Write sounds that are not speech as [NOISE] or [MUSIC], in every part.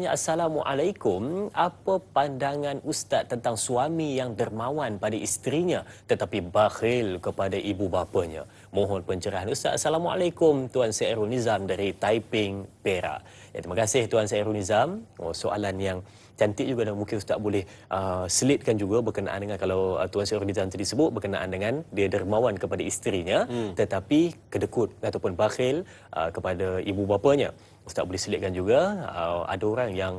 tanya Assalamualaikum, apa pandangan Ustaz tentang suami yang dermawan pada isterinya tetapi bakhil kepada ibu bapanya? mohon pencerahan Ustaz. Assalamualaikum Tuan Syairul Nizam dari Taiping, Perak. Ya, terima kasih Tuan Syairul Nizam. Oh, soalan yang cantik juga dan mungkin Ustaz boleh uh, selitkan juga berkenaan dengan kalau uh, Tuan Syairul Nizam tadi sebut berkenaan dengan dia dermawan kepada isterinya hmm. tetapi kedekut ataupun bakhil uh, kepada ibu bapanya. Ustaz boleh selitkan juga uh, ada orang yang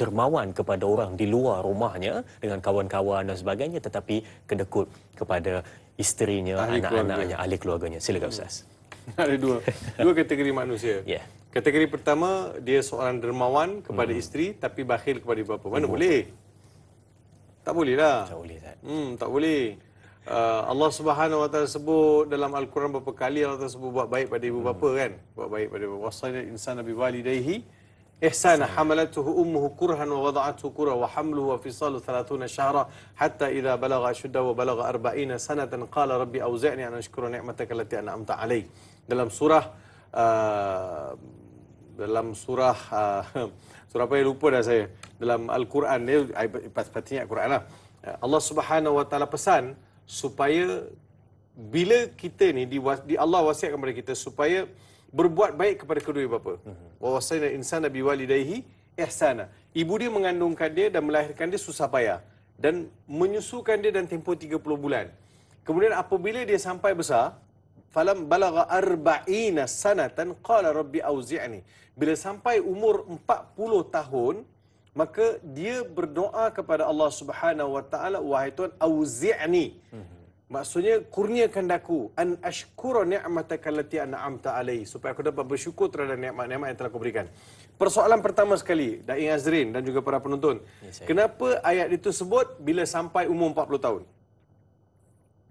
dermawan kepada orang di luar rumahnya dengan kawan-kawan dan sebagainya tetapi kedekut kepada isterinya, anak-anaknya, keluarga. ahli keluarganya. Silakan hmm. Ustaz. [LAUGHS] Ada dua. Dua kategori manusia. Yeah. Kategori pertama, dia seorang dermawan kepada hmm. isteri tapi bakhil kepada ibu bapa. Mana hmm. boleh? Tak boleh lah. Tak boleh, Ustaz. Hmm, tak boleh. Uh, Allah Subhanahu Wa Taala sebut dalam Al-Quran beberapa kali Allah Taala sebut buat baik pada ibu bapa hmm. kan buat baik pada wasaina insana bi walidayhi إحسانا حملته أمه كرها ووضعته كره وحمله وفصاله ثلاثون شهرا حتى إذا بلغ أشده وبلغ أربعين سنة قال ربي أوزعني أن أشكر نعمتك التي أنعمت علي dalam surah uh, dalam surah uh, surah apa yang lupa dah saya dalam Al-Quran ni pastinya Al-Quran lah Allah subhanahu wa ta'ala pesan supaya bila kita ni di, di Allah wasiatkan kepada kita supaya uh, berbuat baik kepada kedua bapa. Mhm. Wa wasayna insana biwalidayhi ihsana. Ibu dia mengandungkan dia dan melahirkan dia susah payah dan menyusukan dia dan tempoh 30 bulan. Kemudian apabila dia sampai besar, falam balagha arba'ina sanatan qala rabbi auzi'ni. Bila sampai umur 40 tahun, maka dia berdoa kepada Allah Subhanahu wa taala wahai Tuhan auzi'ni. Mhm. Maksudnya kurniakan aku an ashkura ni'mataka allati an'amta alai supaya aku dapat bersyukur terhadap nikmat-nikmat yang telah kau berikan. Persoalan pertama sekali Dai Azrin dan juga para penonton. Ya, kenapa ayat itu sebut bila sampai umur 40 tahun?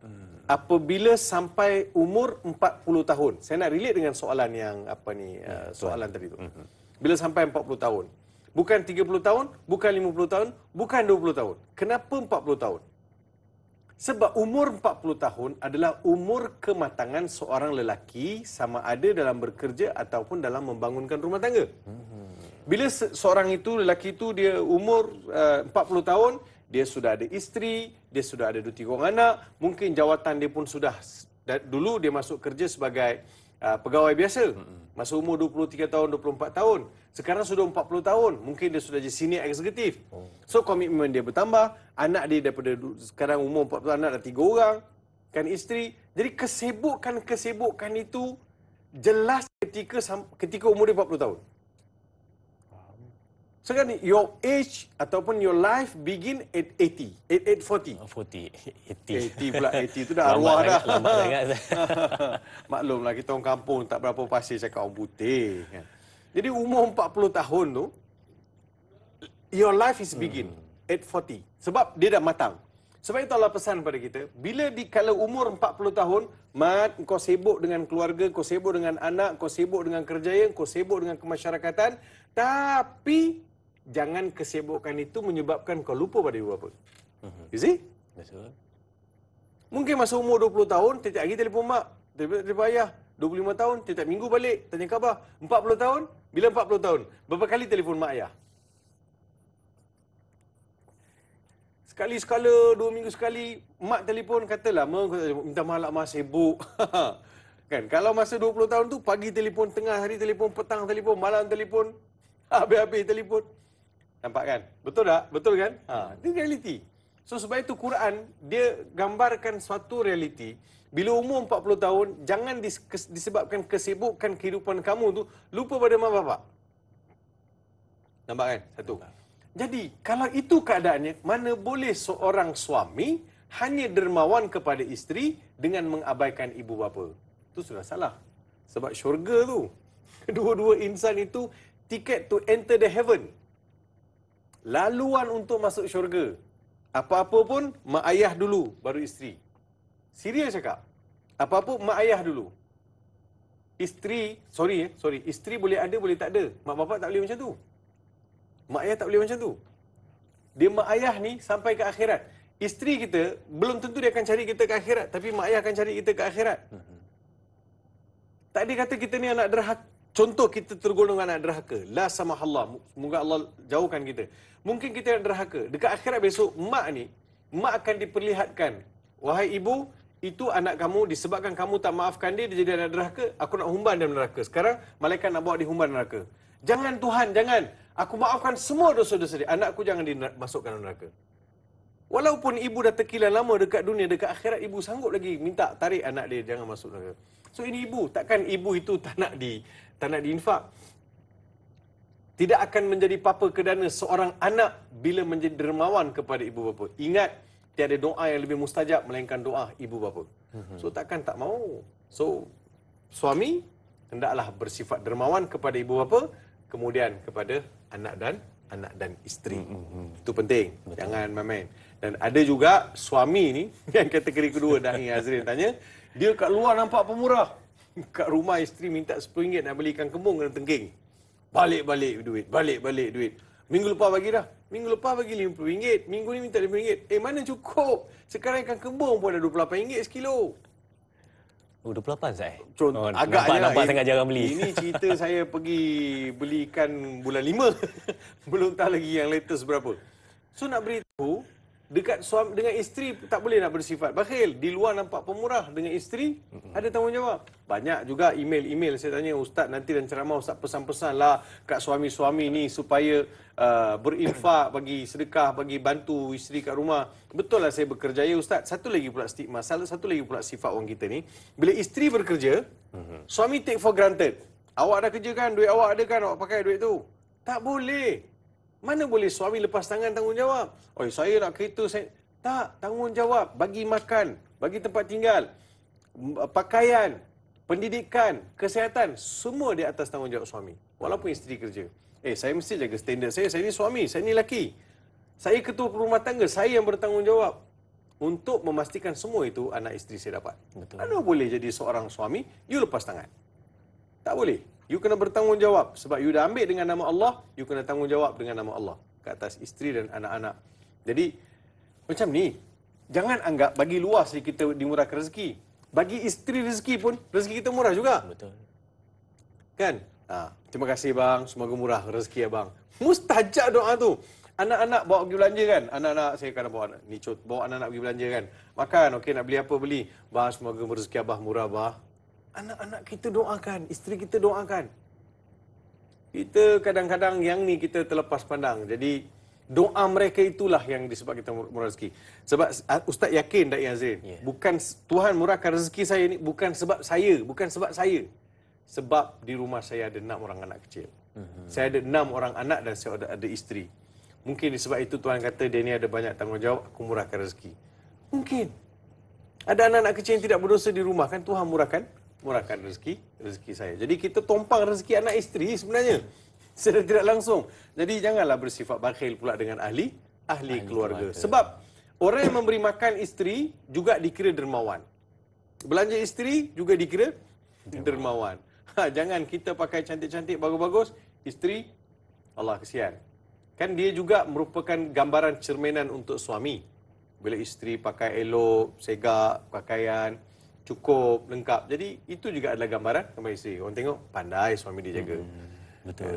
Hmm. Apabila sampai umur 40 tahun. Saya nak relate dengan soalan yang apa ni ya, soalan tadi tu. Hmm. Bila sampai 40 tahun. Bukan 30 tahun, bukan 50 tahun, bukan 20 tahun. Kenapa 40 tahun? Sebab umur 40 tahun adalah umur kematangan seorang lelaki sama ada dalam bekerja ataupun dalam membangunkan rumah tangga. Hmm. Bila seorang itu, lelaki itu dia umur eh, uh, 40 tahun, dia sudah ada isteri, dia sudah ada dua tiga anak, mungkin jawatan dia pun sudah dulu dia masuk kerja sebagai uh, pegawai biasa. Mm-hmm. Masa umur 23 tahun, 24 tahun. Sekarang sudah 40 tahun. Mungkin dia sudah jadi senior eksekutif. Oh. So, komitmen dia bertambah. Anak dia daripada sekarang umur 40 tahun, anak dah tiga orang. Kan isteri. Jadi, kesibukan-kesibukan itu jelas ketika ketika umur dia 40 tahun. Sekarang ni, your age ataupun your life begin at 80. At, at 40. 40. 80. 80 pula. 80 tu dah [LAUGHS] arwah lambat dah. Lambat sangat. [LAUGHS] kita orang kampung tak berapa pasir cakap orang putih. Kan. Jadi, umur 40 tahun tu, your life is begin hmm. at 40. Sebab dia dah matang. Sebab itu Allah pesan kepada kita, bila di kala umur 40 tahun, Mat, kau sibuk dengan keluarga, kau sibuk dengan anak, kau sibuk dengan kerjaya, kau sibuk dengan kemasyarakatan, tapi jangan kesibukan itu menyebabkan kau lupa pada ibu bapa. Mhm. You see? Yes, Mungkin masa umur 20 tahun, tiap hari telefon mak, telefon ayah. 25 tahun, tiap minggu balik, tanya khabar. 40 tahun, bila 40 tahun, berapa kali telefon mak ayah? Sekali sekala, dua minggu sekali, mak telefon kata lama, minta malak mak sibuk. [LAUGHS] kan? Kalau masa 20 tahun tu, pagi telefon, tengah hari telefon, petang telefon, malam telefon, [LAUGHS] habis-habis telefon. Nampak kan? Betul tak? Betul kan? Ha. Dia realiti. So sebab itu Quran, dia gambarkan suatu realiti. Bila umur 40 tahun, jangan disebabkan kesibukan kehidupan kamu tu, lupa pada mak bapak. Nampak kan? Satu. Jadi, kalau itu keadaannya, mana boleh seorang suami hanya dermawan kepada isteri dengan mengabaikan ibu bapa? Itu sudah salah. Sebab syurga tu, [LAUGHS] dua-dua insan itu tiket to enter the heaven laluan untuk masuk syurga. Apa-apa pun, mak ayah dulu, baru isteri. Serius cakap. Apa-apa, mak ayah dulu. Isteri, sorry ya, sorry. Isteri boleh ada, boleh tak ada. Mak bapak tak boleh macam tu. Mak ayah tak boleh macam tu. Dia mak ayah ni sampai ke akhirat. Isteri kita, belum tentu dia akan cari kita ke akhirat. Tapi mak ayah akan cari kita ke akhirat. Hmm, hmm. Tak ada kata kita ni anak derhaka. Contoh kita tergolong anak derhaka. La Allah, Semoga Allah jauhkan kita. Mungkin kita yang derhaka. Dekat akhirat besok, mak ni, mak akan diperlihatkan. Wahai ibu, itu anak kamu disebabkan kamu tak maafkan dia, dia jadi anak derhaka. Aku nak humban dia neraka. Sekarang, malaikat nak bawa dia humban neraka. Jangan Tuhan, jangan. Aku maafkan semua dosa-dosa dia. Anakku jangan dimasukkan neraka. Walaupun ibu dah terkilan lama dekat dunia, dekat akhirat ibu sanggup lagi minta tarik anak dia. Jangan masuk neraka. So ini ibu, takkan ibu itu tak nak di tak nak diinfak. Tidak akan menjadi apa kedana seorang anak bila menjadi dermawan kepada ibu bapa. Ingat, tiada doa yang lebih mustajab melainkan doa ibu bapa. Mhm. So takkan tak mau. So suami hendaklah bersifat dermawan kepada ibu bapa, kemudian kepada anak dan anak dan isteri. Mm -hmm. Itu penting. Betul. Jangan main-main. Dan ada juga suami ni [LAUGHS] yang kategori kedua Dahi Azrin tanya, dia kat luar nampak pemurah. [LAUGHS] Kat rumah isteri minta RM10 nak belikan kembung dan tengking. Balik-balik duit, balik-balik duit. Minggu lepas bagi dah. Minggu lepas bagi RM50. Minggu ni minta RM50. Eh mana cukup? Sekarang ikan kembung pun ada RM28 sekilo. Oh, 28 saya, oh, agaknya. Nampak, nampak lah, sangat jarang beli. Ini cerita [LAUGHS] saya pergi belikan bulan 5. [LAUGHS] Belum tahu lagi yang latest berapa. So, nak beritahu, dekat suami dengan isteri tak boleh nak bersifat bakhil di luar nampak pemurah dengan isteri ada tanggungjawab banyak juga email-email saya tanya ustaz nanti dan ceramah ustaz pesan-pesan lah kat suami-suami ni supaya uh, berinfak [COUGHS] bagi sedekah bagi bantu isteri kat rumah betul lah saya bekerja ya ustaz satu lagi pula stigma salah satu lagi pula sifat orang kita ni bila isteri bekerja mm-hmm. suami take for granted awak ada kerja kan duit awak ada kan awak pakai duit tu tak boleh mana boleh suami lepas tangan tanggungjawab? Oi, saya nak kereta saya. Tak, tanggungjawab. Bagi makan, bagi tempat tinggal, eh, pakaian, pendidikan, kesihatan. Semua di atas tanggungjawab suami. Walaupun isteri kerja. Eh, saya mesti jaga standar saya. Saya ni suami, saya ni lelaki. Saya ketua rumah tangga, saya yang bertanggungjawab. Untuk memastikan semua itu anak isteri saya dapat. Betul. Mana boleh jadi seorang suami, you lepas tangan. Tak boleh. You kena bertanggungjawab sebab you dah ambil dengan nama Allah, you kena tanggungjawab dengan nama Allah ke atas isteri dan anak-anak. Jadi macam ni, jangan anggap bagi luas saja kita dimurahkan rezeki. Bagi isteri rezeki pun rezeki kita murah juga. Betul. Kan? Ha, terima kasih bang, semoga murah rezeki abang. Mustajab doa tu. Anak-anak bawa pergi belanja kan? Anak-anak saya kena bawa ni cut, bawa anak-anak pergi belanja kan. Makan, okey nak beli apa beli. Bah semoga rezeki abah murah bah anak-anak kita doakan, isteri kita doakan. Kita kadang-kadang yang ni kita terlepas pandang. Jadi doa mereka itulah yang disebab kita mur murah rezeki. Sebab ah, ustaz yakin Dai Azrin, yeah. bukan Tuhan murahkan rezeki saya ni bukan sebab saya, bukan sebab saya. Sebab di rumah saya ada enam orang anak kecil. Mm -hmm. Saya ada enam orang anak dan saya ada, ada isteri. Mungkin disebab itu Tuhan kata dia ni ada banyak tanggungjawab, aku murahkan rezeki. Mungkin. Ada anak-anak kecil yang tidak berdosa di rumah kan Tuhan murahkan murahkan rezeki rezeki saya. Jadi kita tumpang rezeki anak isteri sebenarnya. [LAUGHS] Secara tidak langsung. Jadi janganlah bersifat bakhil pula dengan ahli ahli, keluarga. Sebab orang yang memberi makan isteri juga dikira dermawan. Belanja isteri juga dikira dermawan. Ha, jangan kita pakai cantik-cantik bagus-bagus, isteri Allah kasihan. Kan dia juga merupakan gambaran cerminan untuk suami. Bila isteri pakai elok, segak, pakaian, cukup lengkap. Jadi itu juga adalah gambaran kepada isteri. Orang tengok pandai suami dia jaga. Hmm, betul.